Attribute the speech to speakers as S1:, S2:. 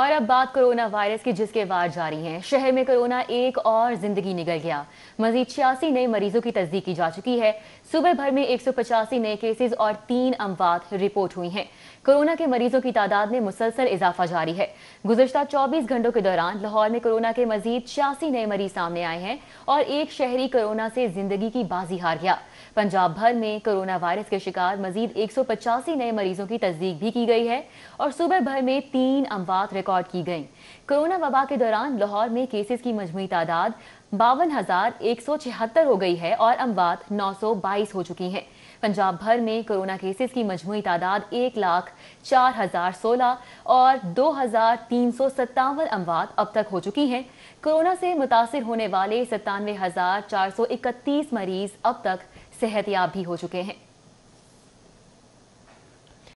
S1: और अब बात कोरोना वायरस की जिसके वार जारी हैं शहर में कोरोना एक और जिंदगी निकल गया मजीद छियासी नए मरीजों की तस्दीक की जा चुकी है सुबह भर में एक नए केसेस और तीन अमवात रिपोर्ट हुई हैं कोरोना के मरीजों की तादाद में मुसलसल इजाफा जारी है गुजशत चौबीस घंटों के दौरान लाहौर में कोरोना के मजीद छियासी नए मरीज सामने आए हैं और एक शहरी कोरोना से जिंदगी की बाजी हार गया पंजाब भर में कोरोना वायरस के शिकार मजीद एक नए मरीजों की तस्दीक भी की गई है और सुबह भर में तीन अमवात रिकॉर्ड रिकॉर्ड की गई कोरोना वबा के दौरान लाहौर में केसेस की मजमू तादाद बावन हो गई है और अमवात नौ सौ बाईस हो चुकी हैं पंजाब भर में कोरोना केसेस की मजमू तादाद एक लाख चार हजार सोलह और दो हजार तीन सौ सत्तावन अमवात अब तक हो चुकी हैं कोरोना से मुतासर होने वाले सत्तानवे हजार चार सौ इकतीस मरीज अब तक सेहतयाब भी हो चुके हैं